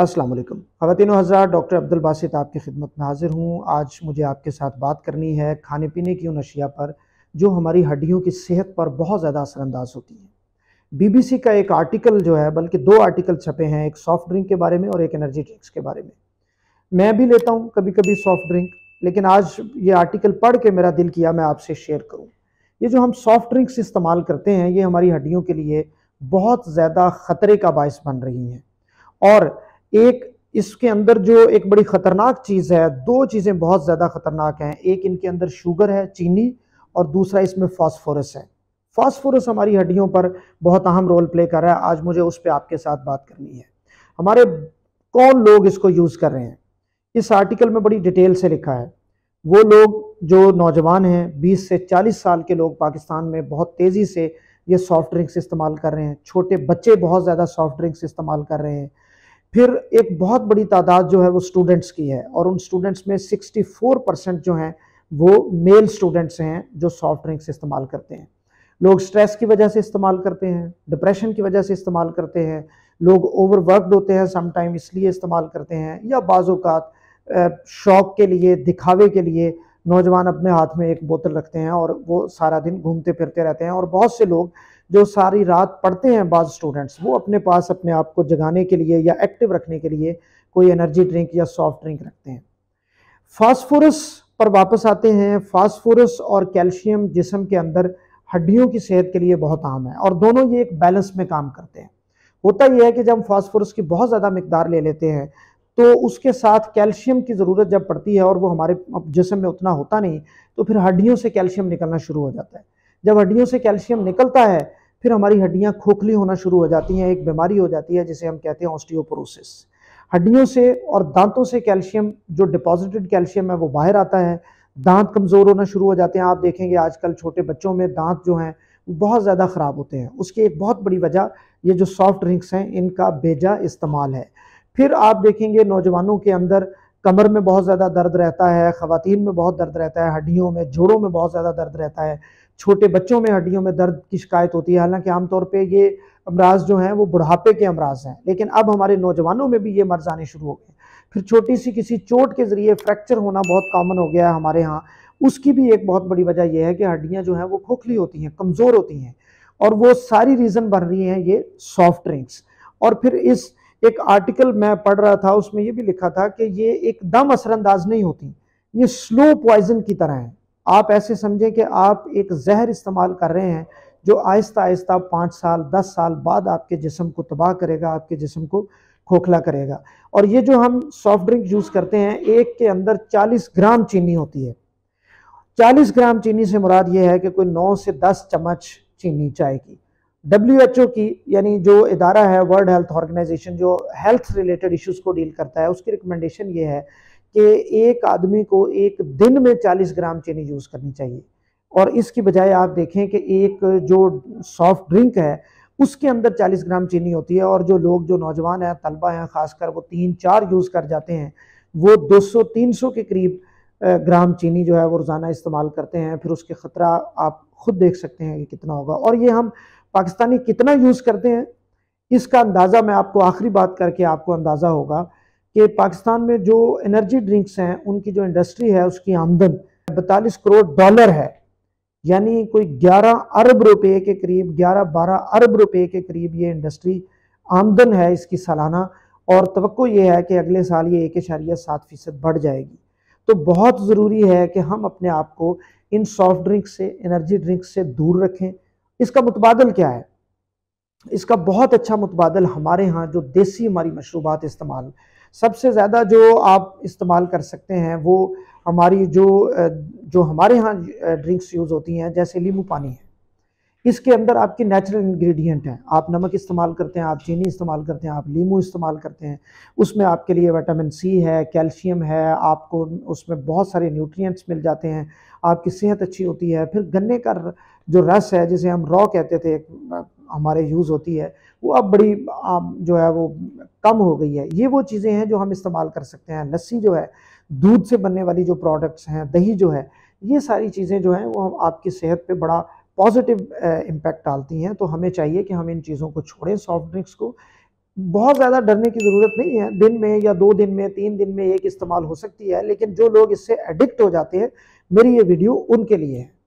अस्सलाम वालेकुम ख़वान डॉक्टर अब्दुल बासित आपकी खिदमत में हाजिर हूँ आज मुझे आपके साथ बात करनी है खाने पीने की उन अशिया पर जो हमारी हड्डियों की सेहत पर बहुत ज़्यादा असरानंदाज होती हैं बीबीसी का एक आर्टिकल जो है बल्कि दो आर्टिकल छपे हैं एक सॉफ्ट ड्रिंक के बारे में और एक एनर्जी ड्रिंक्स के बारे में मैं भी लेता हूँ कभी कभी सॉफ्ट ड्रिंक लेकिन आज ये आर्टिकल पढ़ के मेरा दिल किया मैं आपसे शेयर करूँ ये जो हम सॉफ्ट ड्रिंक्स इस्तेमाल करते हैं ये हमारी हड्डियों के लिए बहुत ज़्यादा ख़तरे का बायस बन रही हैं और एक इसके अंदर जो एक बड़ी खतरनाक चीज़ है दो चीज़ें बहुत ज़्यादा खतरनाक हैं एक इनके अंदर शुगर है चीनी और दूसरा इसमें फॉस्फोरस है फॉस्फोरस हमारी हड्डियों पर बहुत अहम रोल प्ले कर रहा है आज मुझे उस पर आपके साथ बात करनी है हमारे कौन लोग इसको यूज़ कर रहे हैं इस आर्टिकल में बड़ी डिटेल से लिखा है वो लोग जो नौजवान हैं 20 से 40 साल के लोग पाकिस्तान में बहुत तेज़ी से ये सॉफ्ट ड्रिंक्स इस्तेमाल कर रहे हैं छोटे बच्चे बहुत ज़्यादा सॉफ्ट ड्रिंक्स इस्तेमाल कर रहे हैं फिर एक बहुत बड़ी तादाद जो है वो स्टूडेंट्स की है और उन स्टूडेंट्स में 64 परसेंट जो हैं वो मेल स्टूडेंट्स हैं जो सॉफ्ट ड्रिंक्स इस्तेमाल करते हैं लोग स्ट्रेस की वजह से इस्तेमाल करते हैं डिप्रेशन की वजह से इस्तेमाल करते हैं लोग ओवरवर्कड होते हैं समटाइम इसलिए इस्तेमाल करते हैं या बाज़ात शौक के लिए दिखावे के लिए नौजवान अपने हाथ में एक बोतल रखते हैं और वो सारा दिन घूमते फिरते रहते हैं और बहुत से लोग जो सारी रात पढ़ते हैं बाद स्टूडेंट्स वो अपने पास अपने आप को जगाने के लिए या एक्टिव रखने के लिए कोई एनर्जी ड्रिंक या सॉफ्ट ड्रिंक रखते हैं फास्फोरस पर वापस आते हैं फास्फोरस और कैल्शियम जिसम के अंदर हड्डियों की सेहत के लिए बहुत आम है और दोनों ये एक बैलेंस में काम करते हैं होता यह है कि जब हम फास्फोरस की बहुत ज़्यादा मकदार ले लेते हैं तो उसके साथ कैल्शियम की ज़रूरत जब पड़ती है और वो हमारे जिसम में उतना होता नहीं तो फिर हड्डियों से कैल्शियम निकलना शुरू हो जाता है जब हड्डियों से कैल्शियम निकलता है फिर हमारी हड्डियाँ खोखली होना शुरू हो जाती हैं एक बीमारी हो जाती है जिसे हम कहते हैं ऑस्टियोपोरोसिस हड्डियों से और दांतों से कैल्शियम जो डिपॉजिटेड कैल्शियम है वो बाहर आता है दांत कमज़ोर होना शुरू हो जाते हैं आप देखेंगे आजकल छोटे बच्चों में दांत जो हैं बहुत ज़्यादा ख़राब होते हैं उसकी एक बहुत बड़ी वजह ये जो सॉफ्ट ड्रिंक्स हैं इनका बेजा इस्तेमाल है फिर आप देखेंगे नौजवानों के अंदर कमर में बहुत ज़्यादा दर्द रहता है ख़वातीन में बहुत दर्द रहता है हड्डियों में जोड़ों में बहुत ज़्यादा दर्द रहता है छोटे बच्चों में हड्डियों में दर्द की शिकायत होती है हालांकि आमतौर पर ये अमराज जो हैं वो बुढ़ापे के अमराज हैं लेकिन अब हमारे नौजवानों में भी ये मर्ज आने शुरू हो गए फिर छोटी सी किसी चोट के ज़रिए फ्रैक्चर होना बहुत कॉमन हो गया है हमारे यहाँ उसकी भी एक बहुत बड़ी वजह यह है कि हड्डियाँ जो हैं वो खोखली होती हैं कमज़ोर होती हैं और वो सारी रीज़न बन रही हैं ये सॉफ्ट ड्रिंक्स और फिर इस एक आर्टिकल मैं पढ़ रहा था उसमें ये भी लिखा था कि ये एकदम असरअंदाज नहीं होती ये स्लो पॉइजन की तरह है आप ऐसे समझें कि आप एक जहर इस्तेमाल कर रहे हैं जो आहिस्ता आहिस्ता पाँच साल दस साल बाद आपके जिसम को तबाह करेगा आपके जिसम को खोखला करेगा और ये जो हम सॉफ्ट ड्रिंक यूज़ करते हैं एक के अंदर 40 ग्राम चीनी होती है 40 ग्राम चीनी से मुराद ये है कि कोई 9 से 10 चम्मच चीनी चाय की डब्ल्यू की यानी जो इदारा है वर्ल्ड हेल्थ ऑर्गेनाइजेशन जो हेल्थ रिलेटेड इश्यूज़ को डील करता है उसकी रिकमेंडेशन ये है कि एक आदमी को एक दिन में 40 ग्राम चीनी यूज़ करनी चाहिए और इसकी बजाय आप देखें कि एक जो सॉफ्ट ड्रिंक है उसके अंदर 40 ग्राम चीनी होती है और जो लोग जो नौजवान हैं तलबा हैं ख़ासकर वो तीन चार यूज़ कर जाते हैं वो 200-300 के करीब ग्राम चीनी जो है वो रोज़ाना इस्तेमाल करते हैं फिर उसके ख़तरा आप खुद देख सकते हैं कि कितना होगा और ये हम पाकिस्तानी कितना यूज़ करते हैं इसका अंदाज़ा मैं आपको आखिरी बात करके आपको अंदाज़ा होगा कि पाकिस्तान में जो एनर्जी ड्रिंक्स हैं उनकी जो इंडस्ट्री है उसकी आमदन बतालीस करोड़ डॉलर है यानी कोई 11 अरब रुपए के करीब 11-12 अरब रुपए के करीब ये इंडस्ट्री आमदन है इसकी सालाना और तो ये है कि अगले साल ये एक इशारिया सात फीसद बढ़ जाएगी तो बहुत ज़रूरी है कि हम अपने आप को इन सॉफ्ट ड्रिंक्स से एनर्जी ड्रिंक्स से दूर रखें इसका मुतबादल क्या है इसका बहुत अच्छा मुतबादल हमारे यहाँ जो देसी हमारी मशरूबात इस्तेमाल सबसे ज़्यादा जो आप इस्तेमाल कर सकते हैं वो हमारी जो जो हमारे यहाँ ड्रिंक्स यूज़ होती हैं जैसे लीम पानी है इसके अंदर आपके नेचुरल इंग्रेडिएंट हैं आप नमक इस्तेमाल करते हैं आप चीनी इस्तेमाल करते हैं आप लीमू इस्तेमाल करते हैं उसमें आपके लिए विटामिन सी है कैल्शियम है आपको उसमें बहुत सारे न्यूट्रिएंट्स मिल जाते हैं आपकी सेहत अच्छी होती है फिर गन्ने का जो रस है जिसे हम रॉ कहते थे हमारे यूज़ होती है वो अब बड़ी जो है वो कम हो गई है ये वो चीज़ें हैं जो हम इस्तेमाल कर सकते हैं लस्सी जो है दूध से बनने वाली जो प्रोडक्ट्स हैं दही जो है ये सारी चीज़ें जो हैं वो हम आपकी सेहत पे बड़ा पॉजिटिव इम्पैक्ट डालती हैं तो हमें चाहिए कि हम इन चीज़ों को छोड़ें सॉफ्ट ड्रिंक्स को बहुत ज़्यादा डरने की ज़रूरत नहीं है दिन में या दो दिन में तीन दिन में एक इस्तेमाल हो सकती है लेकिन जो लोग इससे एडिक्ट हो जाते हैं मेरी ये वीडियो उनके लिए है